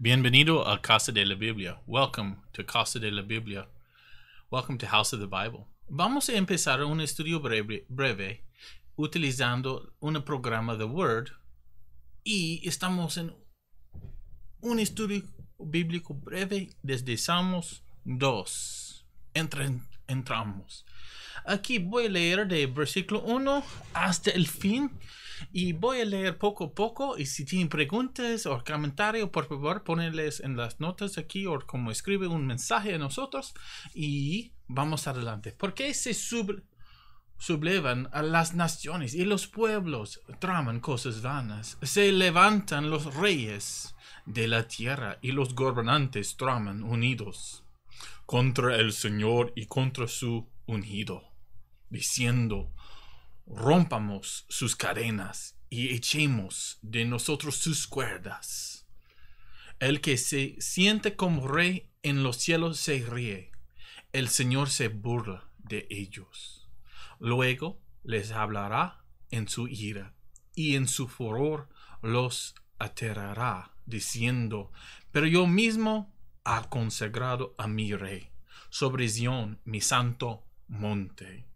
Bienvenido a Casa de la Biblia. Welcome to Casa de la Biblia. Welcome to House of the Bible. Vamos a empezar un estudio breve, breve utilizando un programa de Word y estamos en un estudio bíblico breve desde Salmos 2. Entren, entramos. Aquí voy a leer de versículo 1 hasta el fin y voy a leer poco a poco y si tienen preguntas o comentarios, por favor, ponerles en las notas aquí o como escribe un mensaje a nosotros y vamos adelante. porque qué se sub sublevan a las naciones y los pueblos, traman cosas vanas, se levantan los reyes de la tierra y los gobernantes traman unidos contra el Señor y contra su unido, diciendo, rompamos sus cadenas y echemos de nosotros sus cuerdas. El que se siente como rey en los cielos se ríe, el Señor se burla de ellos. Luego les hablará en su ira y en su furor los aterrará, diciendo, pero yo mismo ha consagrado a mi rey, sobre Zion, mi santo monte.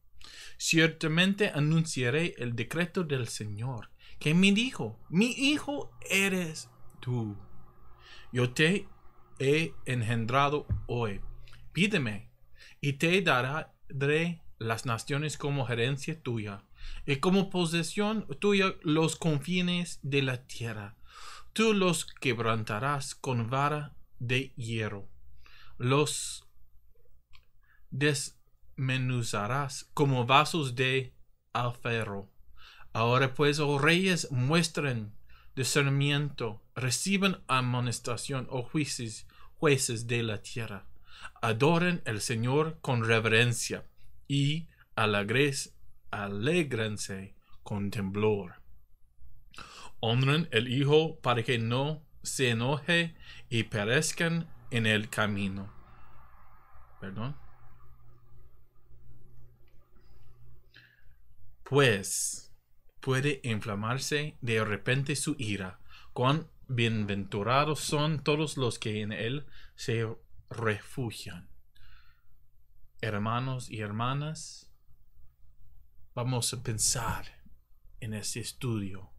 Ciertamente anunciaré el decreto del Señor, que me dijo, mi hijo eres tú. Yo te he engendrado hoy. Pídeme y te daré las naciones como herencia tuya y como posesión tuya los confines de la tierra. Tú los quebrantarás con vara de hierro. Los menuzarás como vasos de alferro. Ahora pues, oh reyes, muestren discernimiento, reciban amonestación, oh jueces, jueces de la tierra. Adoren al Señor con reverencia y alegres, alegrense con temblor. Honren el Hijo para que no se enoje y perezcan en el camino. Perdón. pues puede inflamarse de repente su ira. Cuán bienventurados son todos los que en él se refugian. Hermanos y hermanas, vamos a pensar en este estudio.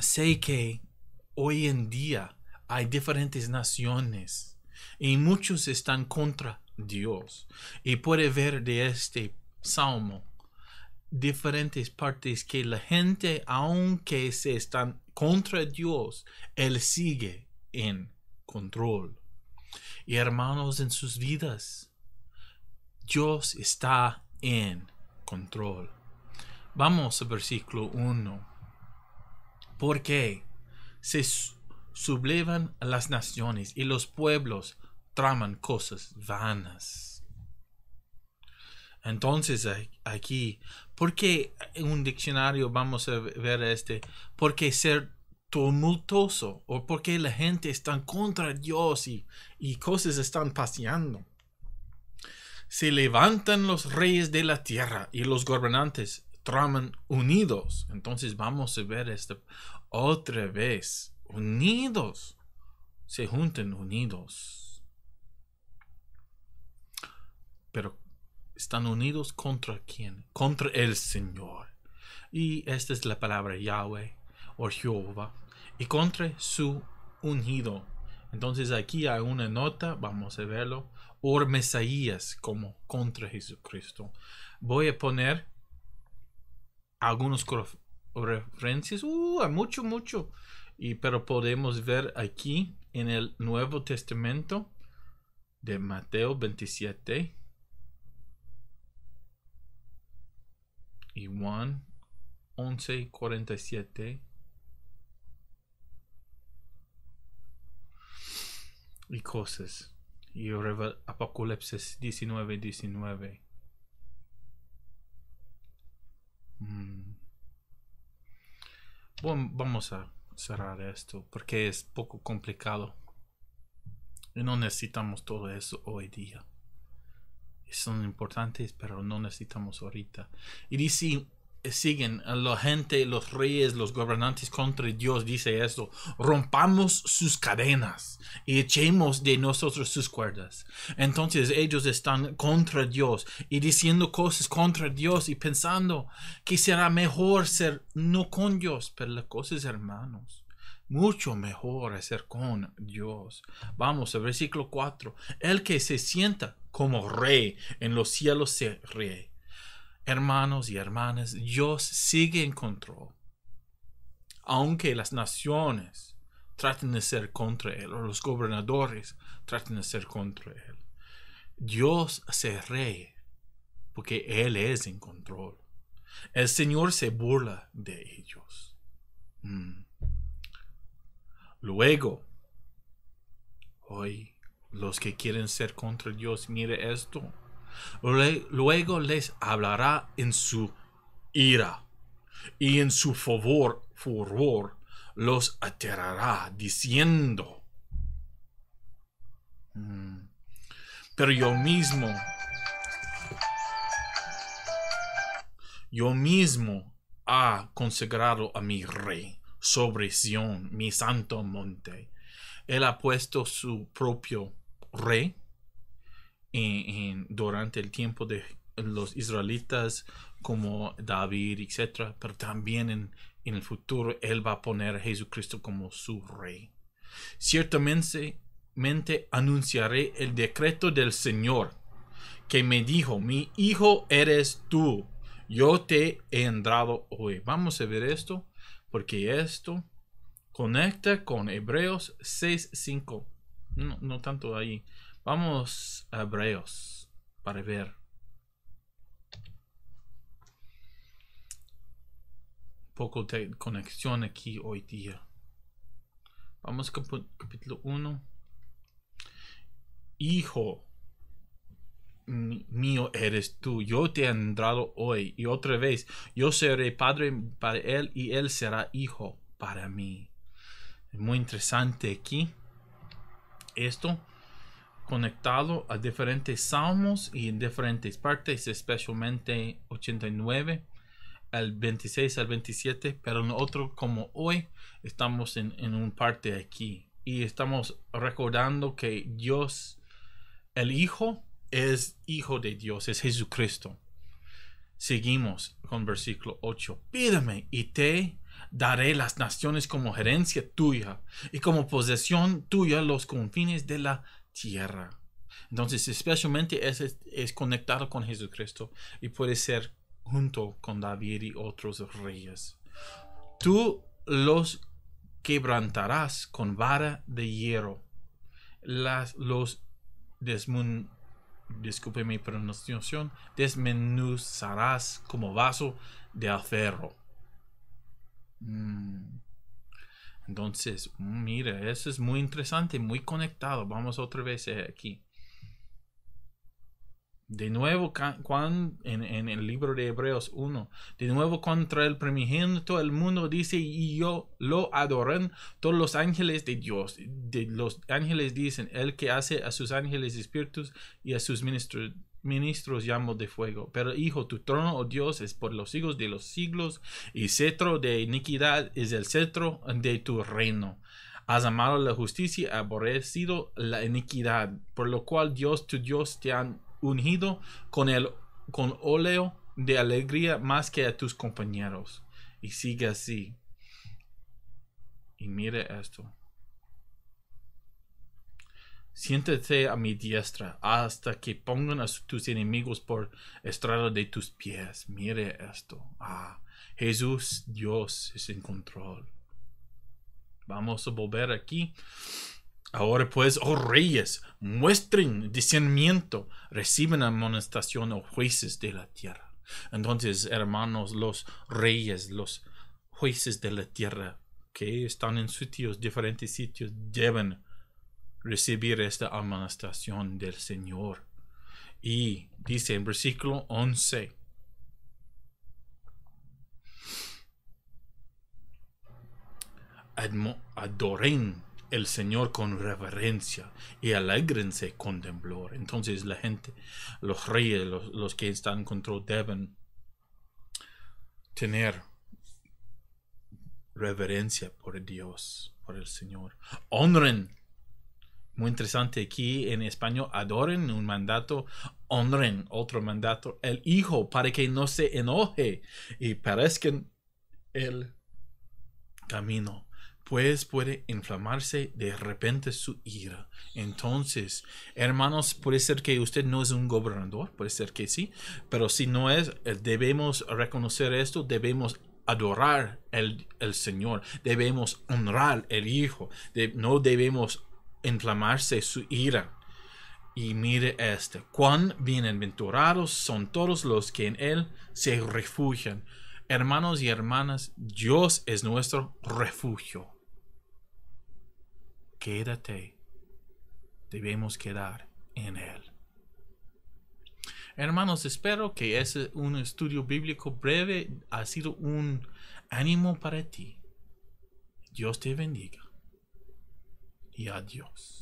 Sé que hoy en día hay diferentes naciones y muchos están contra Dios. Y puede ver de este salmo, diferentes partes que la gente, aunque se están contra Dios, Él sigue en control. Y hermanos, en sus vidas, Dios está en control. Vamos al versículo 1. Porque se sublevan las naciones y los pueblos traman cosas vanas. Entonces aquí, ¿por qué en un diccionario vamos a ver este? porque ser tumultuoso? ¿O porque la gente está contra Dios y, cosas están paseando? Se levantan los reyes de la tierra y los gobernantes traman unidos. Entonces vamos a ver esto otra vez. Unidos. Se juntan unidos. Pero están unidos contra quién? Contra el Señor. Y esta es la palabra Yahweh o Jehová. Y contra su ungido. Entonces aquí hay una nota, vamos a verlo. Or Mesías como contra Jesucristo. Voy a poner algunos referencias. Uh, hay mucho, mucho. Y, pero podemos ver aquí en el Nuevo Testamento de Mateo 27 y Juan 47 Y cosas. Y Apocalipsis 19:19. 19. Bueno, vamos a cerrar esto porque es poco complicado. Y no necesitamos todo eso hoy día son importantes, pero no necesitamos ahorita. Y dice, eh, siguen la gente, los reyes, los gobernantes contra Dios, dice esto, rompamos sus cadenas y echemos de nosotros sus cuerdas. Entonces ellos están contra Dios y diciendo cosas contra Dios y pensando que será mejor ser no con Dios, pero las cosas hermanos mucho mejor ser con Dios. Vamos al versículo 4. El que se sienta como rey en los cielos se ríe. Hermanos y hermanas, Dios sigue en control. Aunque las naciones traten de ser contra Él, o los gobernadores traten de ser contra Él, Dios se rey porque Él es en control. El Señor se burla de ellos. Mm. Luego, hoy los que quieren ser contra Dios, mire esto. Luego les hablará en su ira y en su favor, furor los aterrará diciendo. Mm, pero yo mismo, yo mismo ha consagrado a mi rey sobre Sion, mi santo monte. Él ha puesto su propio rey durante el tiempo de los israelitas como David, etc. Pero también en, el futuro Él va a poner a Jesucristo como su rey. Ciertamente anunciaré el decreto del Señor, que me dijo, mi hijo eres tú, yo te he entrado hoy. Vamos a ver esto, porque esto conecta con Hebreos 6.5. No, tanto ahí. Vamos a Hebreos para ver. poco de conexión aquí hoy día. Vamos a capítulo 1. Hijo mío eres tú, yo te he entrado hoy y otra vez, yo seré padre para él y él será hijo para mí. Muy interesante aquí esto conectado a diferentes salmos y en diferentes partes, especialmente 89, al 26 al 27, pero nosotros como hoy estamos en, en parte aquí y estamos recordando que Dios, el Hijo, es Hijo de Dios, es Jesucristo. Seguimos con versículo 8. Pídame y te Daré las naciones como herencia tuya y como posesión tuya los confines de la tierra. Entonces, especialmente es, es conectado con Jesucristo y puede ser junto con David y otros reyes. Tú los quebrantarás con vara de hierro. Las, los disculpe mi pronunciación, desmenuzarás como vaso de aferro. Mm. Entonces, mira, eso es muy interesante, muy conectado. Vamos otra vez eh, aquí. De nuevo, en, el libro de Hebreos 1, de nuevo contra el todo el mundo dice, y yo lo adoran todos los ángeles de Dios. De los ángeles dicen, el que hace a sus ángeles espíritus y a sus ministros ministros llamo de fuego. Pero hijo, tu trono, oh Dios, es por los siglos de los siglos, y cetro de iniquidad es el cetro de tu reino. Has amado la justicia, y aborrecido la iniquidad, por lo cual Dios tu Dios te han ungido con el con óleo de alegría más que a tus compañeros. Y sigue así. Y mire esto. Siéntate a mi diestra hasta que pongan a tus enemigos por estrada de tus pies. Mire esto. Ah, Jesús, Dios, es en control. Vamos a volver aquí. Ahora pues, oh reyes, muestren discernimiento, reciben amonestación o oh jueces de la tierra. Entonces, hermanos, los reyes, los jueces de la tierra que están en sitios, diferentes sitios, deben recibir esta amonestación del Señor. Y dice en versículo 11, adoren el Señor con reverencia y alegrense con temblor. Entonces la gente, los reyes, los, los que están en control deben tener reverencia por Dios, por el Señor. Honren muy interesante aquí en español, adoren un mandato, honren otro mandato, el hijo, para que no se enoje y parezcan el camino, pues puede inflamarse de repente su ira. Entonces, hermanos, puede ser que usted no es un gobernador, puede ser que sí, pero si no es, eh, debemos reconocer esto, debemos adorar el, Señor, debemos honrar el Hijo, no debemos inflamarse su ira. Y mire este, cuán bienaventurados son todos los que en Él se refugian. Hermanos y hermanas, Dios es nuestro refugio. Quédate, debemos quedar en Él. Hermanos, espero que ese un estudio bíblico breve ha sido un ánimo para ti. Dios te bendiga y adiós.